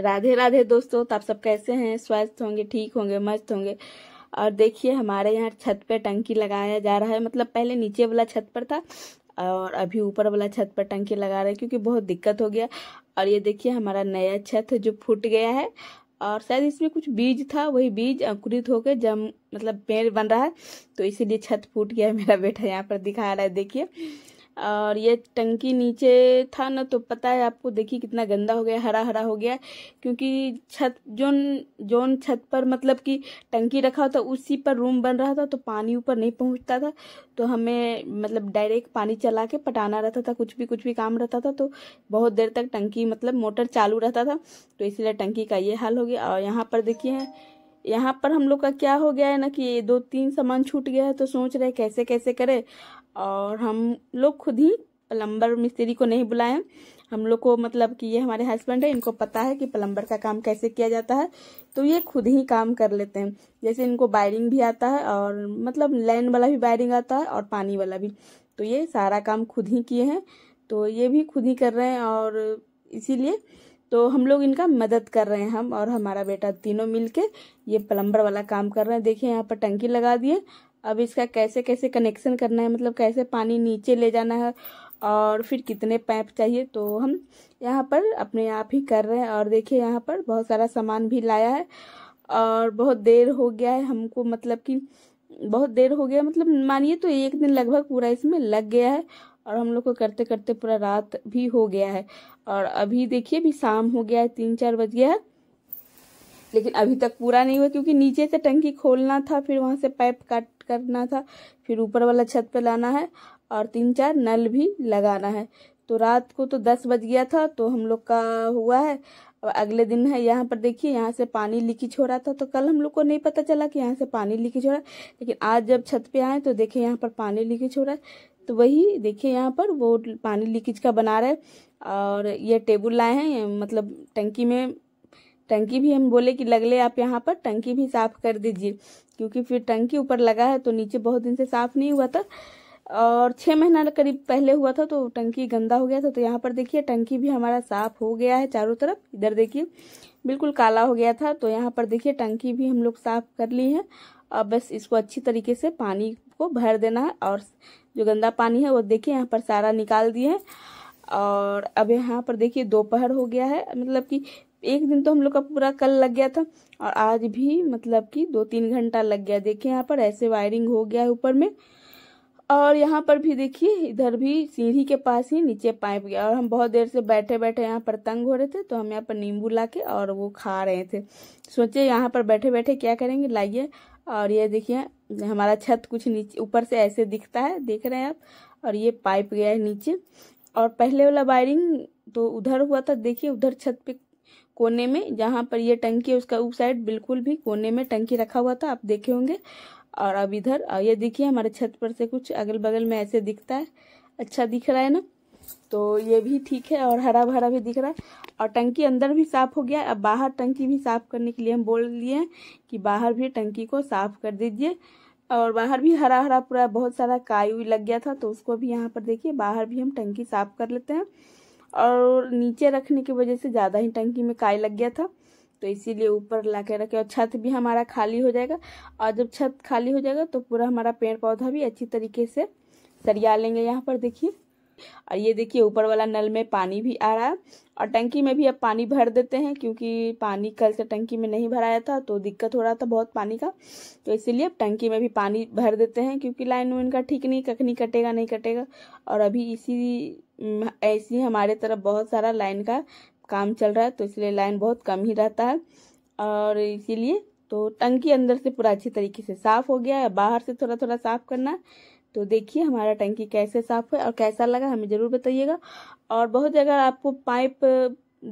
राधे राधे दोस्तों तो आप सब कैसे हैं स्वस्थ होंगे ठीक होंगे मस्त होंगे और देखिए हमारे यहाँ छत पे टंकी लगाया जा रहा है मतलब पहले नीचे वाला छत पर था और अभी ऊपर वाला छत पर टंकी लगा रहे हैं क्योंकि बहुत दिक्कत हो गया और ये देखिए हमारा नया छत जो फूट गया है और शायद इसमें कुछ बीज था वही बीज अंकुरित होकर जम मतलब पेड़ बन रहा है तो इसीलिए छत फूट गया मेरा बेटा यहाँ पर दिखा रहा है देखिए और ये टंकी नीचे था ना तो पता है आपको देखिए कितना गंदा हो गया हरा हरा हो गया क्योंकि छत जोन जोन छत पर मतलब कि टंकी रखा होता उसी पर रूम बन रहा था तो पानी ऊपर नहीं पहुंचता था तो हमें मतलब डायरेक्ट पानी चला के पटाना रहता था कुछ भी कुछ भी काम रहता था तो बहुत देर तक टंकी मतलब मोटर चालू रहता था तो इसलिए टंकी का ये हाल हो गया और यहाँ पर देखिए यहाँ पर हम लोग का क्या हो गया है ना कि दो तीन सामान छूट गया है तो सोच रहे कैसे कैसे करे और हम लोग खुद ही प्लम्बर मिस्त्री को नहीं बुलाए हम लोग को मतलब कि ये हमारे हस्बैंड है इनको पता है कि प्लम्बर का काम कैसे किया जाता है तो ये खुद ही काम कर लेते हैं जैसे इनको वायरिंग भी आता है और मतलब लाइन वाला भी वायरिंग आता है और पानी वाला भी तो ये सारा काम खुद ही किए हैं तो ये भी खुद ही कर रहे हैं और इसीलिए तो हम लोग इनका मदद कर रहे हैं हम और हमारा बेटा तीनों मिलके ये प्लम्बर वाला काम कर रहे हैं देखिए यहाँ पर टंकी लगा दिए अब इसका कैसे कैसे कनेक्शन करना है मतलब कैसे पानी नीचे ले जाना है और फिर कितने पैप चाहिए तो हम यहाँ पर अपने आप ही कर रहे हैं और देखिए यहाँ पर बहुत सारा सामान भी लाया है और बहुत देर हो गया है हमको मतलब कि बहुत देर हो गया मतलब मानिए तो एक दिन लगभग पूरा इसमें लग गया है और हम लोग को करते करते पूरा रात भी हो गया है और अभी देखिए भी शाम हो गया है तीन चार बज गया है लेकिन अभी तक पूरा नहीं हुआ क्योंकि नीचे से टंकी खोलना था फिर वहाँ से पाइप काट करना था फिर ऊपर वाला छत पर लाना है और तीन चार नल भी लगाना है तो रात को तो दस बज गया था तो हम लोग का हुआ है अब अगले दिन है यहाँ पर देखिए यहाँ से पानी लीकेज हो रहा था तो कल हम लोग को नहीं पता चला कि यहाँ से पानी लीकेज हो रहा है लेकिन आज जब छत पे आए तो देखिए यहाँ पर पानी लीकेज हो रहा है तो वही देखिए यहाँ पर वो पानी लीकेज का बना रहे और ये टेबल लाए हैं मतलब टंकी में टंकी भी हम बोले कि लगले आप यहाँ पर टंकी भी साफ कर दीजिए क्योंकि फिर टंकी ऊपर लगा है तो नीचे बहुत दिन से साफ नहीं हुआ था और छः महीना करीब पहले हुआ था तो टंकी गंदा हो गया था तो यहाँ पर देखिए टंकी भी हमारा साफ हो गया है चारों तरफ इधर देखिए बिल्कुल काला हो गया था तो यहाँ पर देखिए टंकी भी हम लोग साफ कर ली है अब बस इसको अच्छी तरीके से पानी को भर देना है और जो गंदा पानी है वो देखिए यहाँ पर सारा निकाल दिए और अब यहाँ पर देखिए दोपहर हो गया है मतलब कि एक दिन तो हम लोग का पूरा कल लग गया था और आज भी मतलब कि दो तीन घंटा लग गया देखिए यहाँ पर ऐसे वायरिंग हो गया है ऊपर में और यहाँ पर भी देखिए इधर भी सीढ़ी के पास ही नीचे पाइप गया और हम बहुत देर से बैठे बैठे यहाँ पर तंग हो रहे थे तो हम यहाँ पर नींबू ला के और वो खा रहे थे सोचे यहाँ पर बैठे बैठे क्या करेंगे लाइए और ये देखिए हमारा छत कुछ नीचे ऊपर से ऐसे दिखता है देख रहे हैं आप और ये पाइप गया है नीचे और पहले वाला वायरिंग तो उधर हुआ था देखिए उधर छत पे कोने में जहाँ पर ये टंकी है उसका उप साइड बिल्कुल भी कोने में टंकी रखा हुआ था आप देखे होंगे और अब इधर ये देखिए हमारे छत पर से कुछ अगल बगल में ऐसे दिखता है अच्छा दिख रहा है ना तो ये भी ठीक है और हरा भरा भी दिख रहा है और टंकी अंदर भी साफ हो गया अब बाहर टंकी भी साफ करने के लिए हम बोल लिए कि बाहर भी टंकी को साफ कर दीजिए और बाहर भी हरा हरा पूरा बहुत सारा काई लग गया था तो उसको भी यहाँ पर देखिए बाहर भी हम टंकी साफ कर लेते हैं और नीचे रखने की वजह से ज़्यादा ही टंकी में काय लग गया था तो इसीलिए ऊपर ला के रखे और छत भी हमारा खाली हो जाएगा और जब छत खाली हो जाएगा तो पूरा हमारा पेड़ पौधा भी अच्छी तरीके से सरिया लेंगे यहाँ पर देखिए और ये देखिए ऊपर वाला नल में पानी भी आ रहा है और टंकी में भी अब पानी भर देते हैं क्योंकि पानी कल से टंकी में नहीं भराया था तो दिक्कत हो रहा था बहुत पानी का तो इसीलिए अब टंकी में भी पानी भर देते हैं क्योंकि लाइन वाइन का ठीक नहीं कखनी कटेगा नहीं कटेगा और अभी इसी ऐसी हमारे तरफ बहुत सारा लाइन का काम चल रहा है तो इसलिए लाइन बहुत कम ही रहता है और इसीलिए तो टंकी अंदर से पूरा अच्छी तरीके से साफ़ हो गया है बाहर से थोड़ा थोड़ा साफ़ करना तो देखिए हमारा टंकी कैसे साफ है और कैसा लगा हमें ज़रूर बताइएगा और बहुत जगह आपको पाइप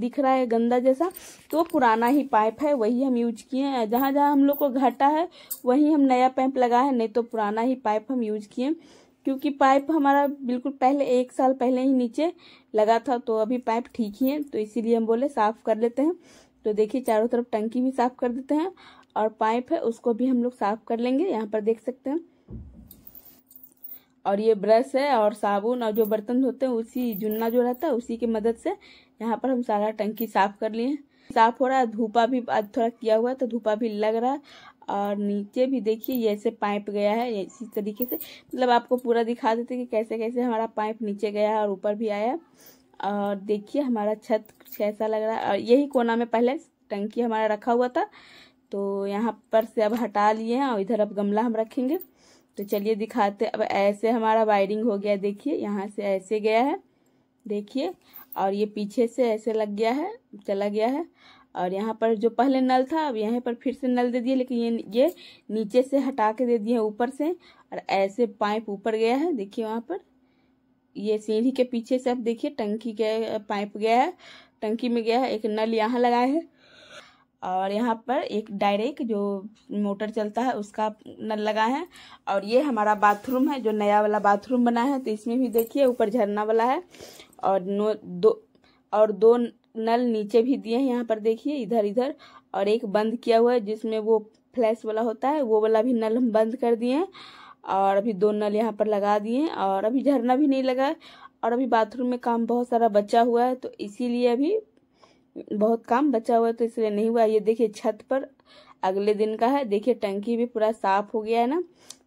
दिख रहा है गंदा जैसा तो पुराना ही पाइप है वही हम यूज किए हैं जहाँ जहाँ हम लोग को घाटा है वही हम नया पाइप लगा है नहीं तो पुराना ही पाइप हम यूज किए क्योंकि पाइप हमारा बिल्कुल पहले एक साल पहले ही नीचे लगा था तो अभी पाइप ठीक ही है तो इसीलिए हम बोले साफ़ कर लेते हैं तो देखिए चारों तरफ टंकी भी साफ़ कर देते हैं और पाइप है उसको भी हम लोग साफ़ कर लेंगे यहाँ पर देख सकते हैं और ये ब्रश है और साबुन और जो बर्तन धोते हैं उसी जुन्ना जो रहता है उसी की मदद से यहाँ पर हम सारा टंकी साफ कर लिए साफ हो रहा है धूपा भी आज थोड़ा किया हुआ है तो धूपा भी लग रहा है और नीचे भी देखिए ये ऐसे पाइप गया है इसी तरीके से मतलब आपको पूरा दिखा देते कि कैसे कैसे हमारा पाइप नीचे गया है और ऊपर भी आया और देखिए हमारा छत कैसा लग रहा है और यही कोना में पहले टंकी हमारा रखा हुआ था तो यहाँ पर से अब हटा लिए हैं और इधर अब गमला हम रखेंगे तो चलिए दिखाते अब ऐसे हमारा वायरिंग हो गया देखिए यहाँ से ऐसे गया है देखिए और ये पीछे से ऐसे लग गया है चला गया है और यहाँ पर जो पहले नल था अब यहाँ पर फिर से नल दे दिए लेकिन ये ये नीचे से हटा के दे दिए ऊपर से और ऐसे पाइप ऊपर गया है देखिए वहाँ पर ये सीढ़ी के पीछे से अब देखिए टंकी के पाइप गया है टंकी में गया है एक नल यहाँ लगाए है और यहाँ पर एक डायरेक्ट जो मोटर चलता है उसका नल लगा है और ये हमारा बाथरूम है जो नया वाला बाथरूम बना है तो इसमें भी देखिए ऊपर झरना वाला है और नो दो और दो नल नीचे भी दिए हैं यहाँ पर देखिए इधर इधर और एक बंद किया हुआ है जिसमें वो फ्लैश वाला होता है वो वाला भी नल हम बंद कर दिए हैं और अभी दो नल यहाँ पर लगा दिए और अभी झरना भी नहीं लगा और अभी बाथरूम में काम बहुत सारा बचा हुआ है तो इसीलिए अभी बहुत काम बचा हुआ है तो इसलिए नहीं हुआ ये देखिए छत पर अगले दिन का है देखिए टंकी भी पूरा साफ हो गया है ना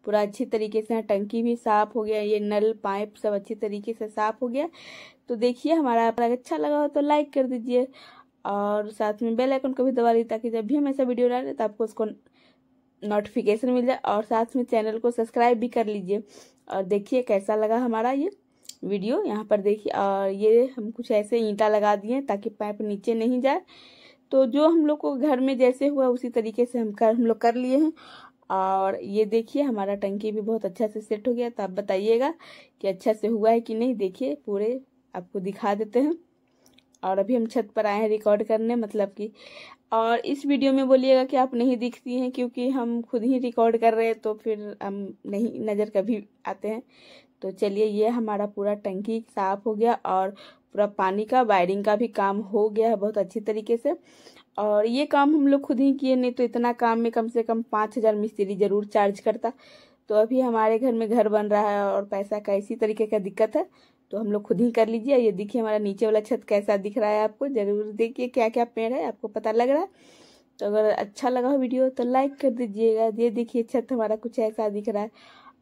पूरा अच्छी तरीके से टंकी भी साफ हो गया ये नल पाइप सब अच्छी तरीके से साफ हो गया तो देखिए हमारा अगर अच्छा लगा हो तो लाइक कर दीजिए और साथ में बेल आइकन को भी दबा दीजिए ताकि जब भी हम ऐसा वीडियो डालें तो आपको उसको नोटिफिकेशन मिल जाए और साथ में चैनल को सब्सक्राइब भी कर लीजिए और देखिए कैसा लगा हमारा ये वीडियो यहाँ पर देखिए और ये हम कुछ ऐसे ईंटा लगा दिए ताकि पाइप नीचे नहीं जाए तो जो हम लोग को घर में जैसे हुआ उसी तरीके से हम कर हम लोग कर लिए हैं और ये देखिए हमारा टंकी भी बहुत अच्छा से सेट हो गया तो आप बताइएगा कि अच्छा से हुआ है कि नहीं देखिए पूरे आपको दिखा देते हैं और अभी हम छत पर आए हैं रिकॉर्ड करने मतलब कि और इस वीडियो में बोलिएगा कि आप नहीं दिखती हैं क्योंकि हम खुद ही रिकॉर्ड कर रहे हैं तो फिर हम नहीं नज़र कभी आते हैं तो चलिए ये हमारा पूरा टंकी साफ हो गया और पूरा पानी का वायरिंग का भी काम हो गया है बहुत अच्छी तरीके से और ये काम हम लोग खुद ही किए नहीं तो इतना काम में कम से कम पाँच हज़ार मिस्त्री ज़रूर चार्ज करता तो अभी हमारे घर में घर बन रहा है और पैसा का इसी तरीके का दिक्कत है तो हम लोग खुद ही कर लीजिए ये देखिए हमारा नीचे वाला छत कैसा दिख रहा है आपको ज़रूर देखिए क्या क्या पेड़ है आपको पता लग रहा है तो अगर अच्छा लगा हो वीडियो तो लाइक कर दीजिएगा ये देखिए छत हमारा कुछ ऐसा दिख रहा है